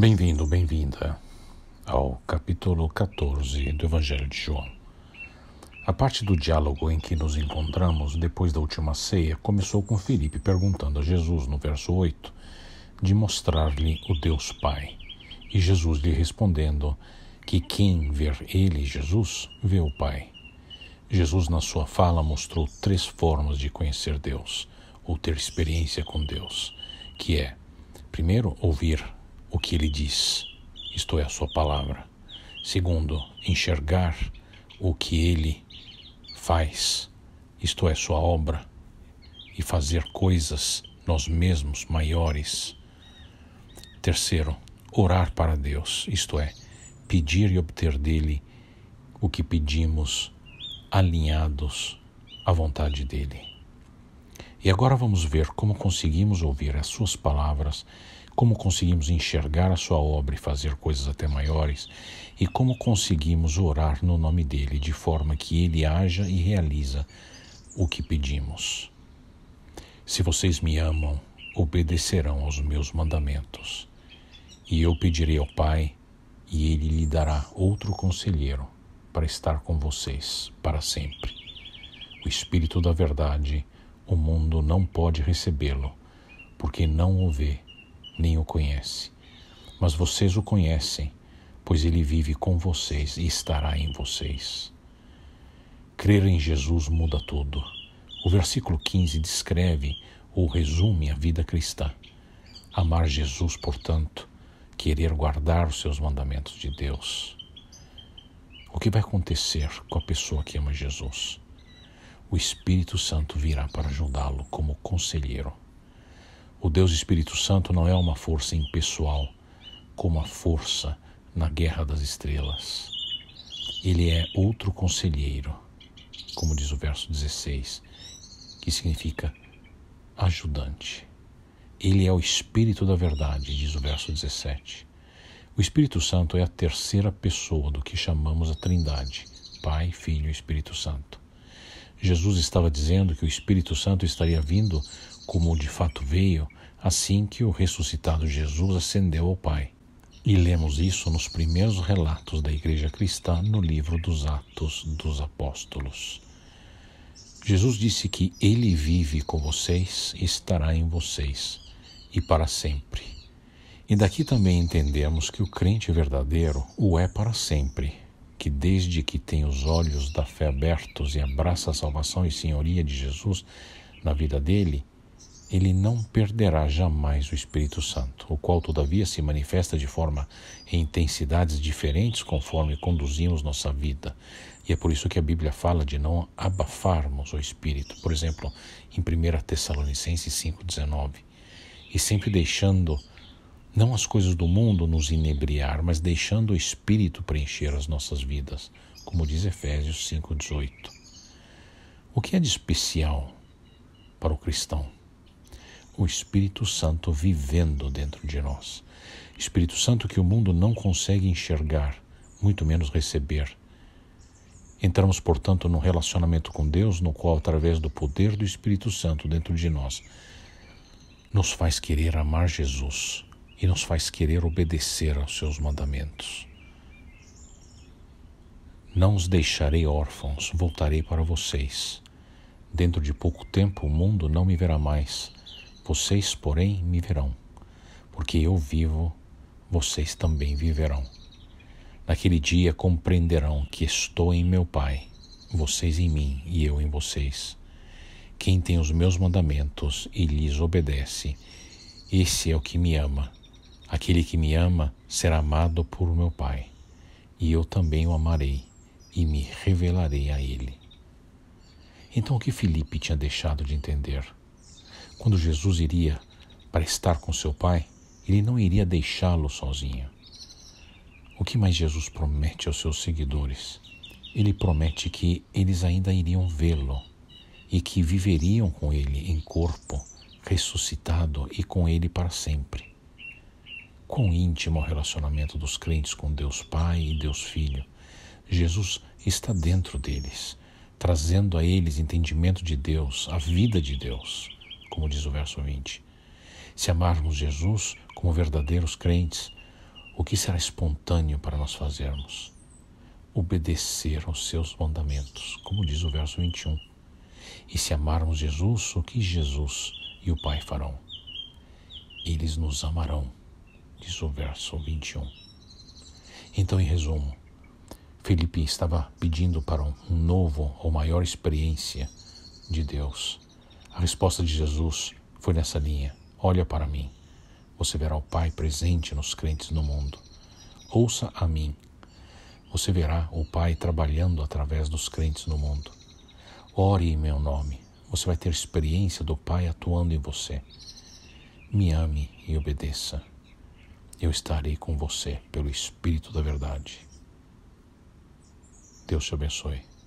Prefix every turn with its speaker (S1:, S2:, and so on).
S1: Bem-vindo, bem-vinda ao capítulo 14 do Evangelho de João. A parte do diálogo em que nos encontramos depois da última ceia começou com Felipe perguntando a Jesus, no verso 8, de mostrar-lhe o Deus Pai, e Jesus lhe respondendo que quem ver ele, Jesus, vê o Pai. Jesus, na sua fala, mostrou três formas de conhecer Deus, ou ter experiência com Deus, que é, primeiro, ouvir o que ele diz, isto é, a sua palavra. Segundo, enxergar o que ele faz, isto é, sua obra, e fazer coisas nós mesmos maiores. Terceiro, orar para Deus, isto é, pedir e obter dele o que pedimos alinhados à vontade dele. E agora vamos ver como conseguimos ouvir as suas palavras como conseguimos enxergar a Sua obra e fazer coisas até maiores, e como conseguimos orar no nome dEle de forma que Ele haja e realiza o que pedimos. Se vocês me amam, obedecerão aos meus mandamentos. E eu pedirei ao Pai, e Ele lhe dará outro conselheiro para estar com vocês para sempre. O Espírito da Verdade, o mundo não pode recebê-lo, porque não o vê nem o conhece. Mas vocês o conhecem, pois ele vive com vocês e estará em vocês. Crer em Jesus muda tudo. O versículo 15 descreve ou resume a vida cristã. Amar Jesus, portanto, querer guardar os seus mandamentos de Deus. O que vai acontecer com a pessoa que ama Jesus? O Espírito Santo virá para ajudá-lo como conselheiro. O Deus Espírito Santo não é uma força impessoal, como a força na Guerra das Estrelas. Ele é outro conselheiro, como diz o verso 16, que significa ajudante. Ele é o Espírito da Verdade, diz o verso 17. O Espírito Santo é a terceira pessoa do que chamamos a Trindade, Pai, Filho e Espírito Santo. Jesus estava dizendo que o Espírito Santo estaria vindo como de fato veio assim que o ressuscitado Jesus ascendeu ao Pai. E lemos isso nos primeiros relatos da Igreja Cristã no livro dos Atos dos Apóstolos. Jesus disse que Ele vive com vocês, e estará em vocês e para sempre. E daqui também entendemos que o crente verdadeiro o é para sempre, que desde que tem os olhos da fé abertos e abraça a salvação e senhoria de Jesus na vida dele, ele não perderá jamais o Espírito Santo, o qual, todavia, se manifesta de forma e intensidades diferentes conforme conduzimos nossa vida. E é por isso que a Bíblia fala de não abafarmos o Espírito. Por exemplo, em 1 Tessalonicenses 5,19. E sempre deixando, não as coisas do mundo nos inebriar, mas deixando o Espírito preencher as nossas vidas, como diz Efésios 5,18. O que é de especial para o cristão? o Espírito Santo vivendo dentro de nós. Espírito Santo que o mundo não consegue enxergar, muito menos receber. Entramos, portanto, num relacionamento com Deus, no qual, através do poder do Espírito Santo dentro de nós, nos faz querer amar Jesus e nos faz querer obedecer aos seus mandamentos. Não os deixarei órfãos, voltarei para vocês. Dentro de pouco tempo o mundo não me verá mais, vocês, porém, me verão, porque eu vivo, vocês também viverão. Naquele dia compreenderão que estou em meu Pai, vocês em mim e eu em vocês. Quem tem os meus mandamentos e lhes obedece, esse é o que me ama. Aquele que me ama será amado por meu Pai, e eu também o amarei e me revelarei a ele. Então o que Filipe tinha deixado de entender? Quando Jesus iria para estar com seu Pai, ele não iria deixá-lo sozinho. O que mais Jesus promete aos seus seguidores? Ele promete que eles ainda iriam vê-lo e que viveriam com ele em corpo, ressuscitado e com ele para sempre. Quão íntimo é o relacionamento dos crentes com Deus Pai e Deus Filho! Jesus está dentro deles, trazendo a eles entendimento de Deus, a vida de Deus como diz o verso 20. Se amarmos Jesus como verdadeiros crentes, o que será espontâneo para nós fazermos? Obedecer aos seus mandamentos, como diz o verso 21. E se amarmos Jesus, o que Jesus e o Pai farão? Eles nos amarão, diz o verso 21. Então, em resumo, Felipe estava pedindo para um novo ou maior experiência de Deus. A resposta de Jesus foi nessa linha: Olha para mim. Você verá o Pai presente nos crentes no mundo. Ouça a mim. Você verá o Pai trabalhando através dos crentes no mundo. Ore em meu nome. Você vai ter experiência do Pai atuando em você. Me ame e obedeça. Eu estarei com você pelo Espírito da Verdade. Deus te abençoe.